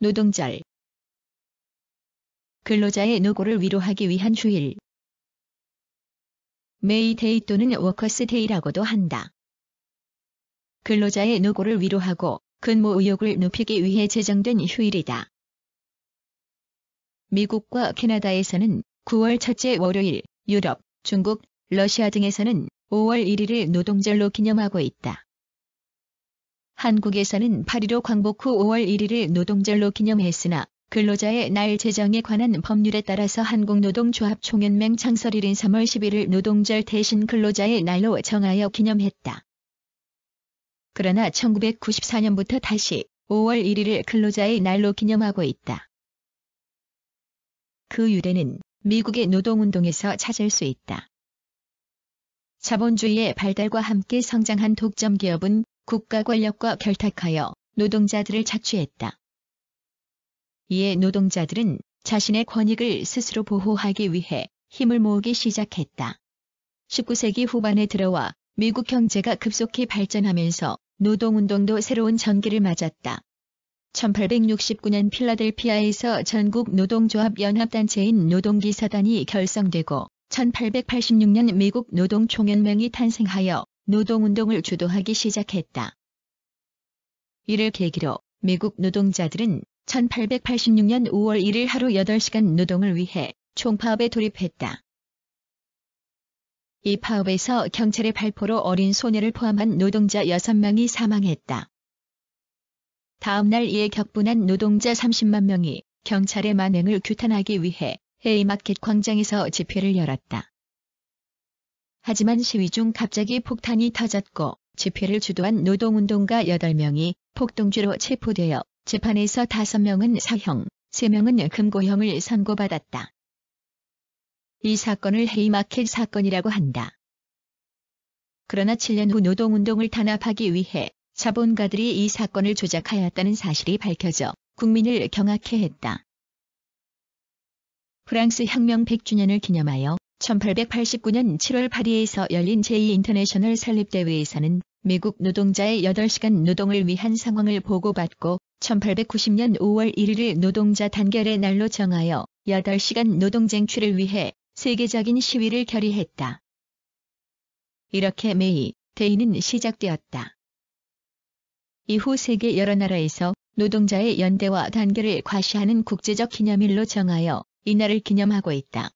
노동절 근로자의 노고를 위로하기 위한 휴일 메이데이 또는 워커스데이라고도 한다. 근로자의 노고를 위로하고 근무 의욕을 높이기 위해 제정된 휴일이다. 미국과 캐나다에서는 9월 첫째 월요일, 유럽, 중국, 러시아 등에서는 5월 1일을 노동절로 기념하고 있다. 한국에서는 8.15 광복 후 5월 1일을 노동절로 기념했으나 근로자의 날 제정에 관한 법률에 따라서 한국노동조합총연맹 창설일인 3월 1 1일을 노동절 대신 근로자의 날로 정하여 기념했다. 그러나 1994년부터 다시 5월 1일을 근로자의 날로 기념하고 있다. 그 유래는 미국의 노동운동에서 찾을 수 있다. 자본주의의 발달과 함께 성장한 독점 기업은 국가 권력과 결탁하여 노동자들을 착취했다. 이에 노동자들은 자신의 권익을 스스로 보호하기 위해 힘을 모으기 시작했다. 19세기 후반에 들어와 미국 경제가 급속히 발전하면서 노동운동도 새로운 전기를 맞았다. 1869년 필라델피아에서 전국 노동조합 연합단체인 노동기사단이 결성되고 1886년 미국 노동총연맹이 탄생하여 노동운동을 주도하기 시작했다. 이를 계기로 미국 노동자들은 1886년 5월 1일 하루 8시간 노동을 위해 총파업에 돌입했다. 이 파업에서 경찰의 발포로 어린 소녀를 포함한 노동자 6명이 사망했다. 다음날 이에 격분한 노동자 30만 명이 경찰의 만행을 규탄하기 위해 헤이마켓 광장에서 집회를 열었다. 하지만 시위 중 갑자기 폭탄이 터졌고 집회를 주도한 노동운동가 8명이 폭동죄로 체포되어 재판에서 5명은 사형, 3명은 금고형을 선고받았다. 이 사건을 헤이마켓 사건이라고 한다. 그러나 7년 후 노동운동을 탄압하기 위해 자본가들이 이 사건을 조작하였다는 사실이 밝혀져 국민을 경악해 했다. 프랑스 혁명 100주년을 기념하여 1889년 7월 파리에서 열린 제2인터내셔널 설립대회에서는 미국 노동자의 8시간 노동을 위한 상황을 보고받고 1890년 5월 1일을 노동자 단결의 날로 정하여 8시간 노동 쟁취를 위해 세계적인 시위를 결의했다. 이렇게 메이 데이는 시작되었다. 이후 세계 여러 나라에서 노동자의 연대와 단결을 과시하는 국제적 기념일로 정하여 이날을 기념하고 있다.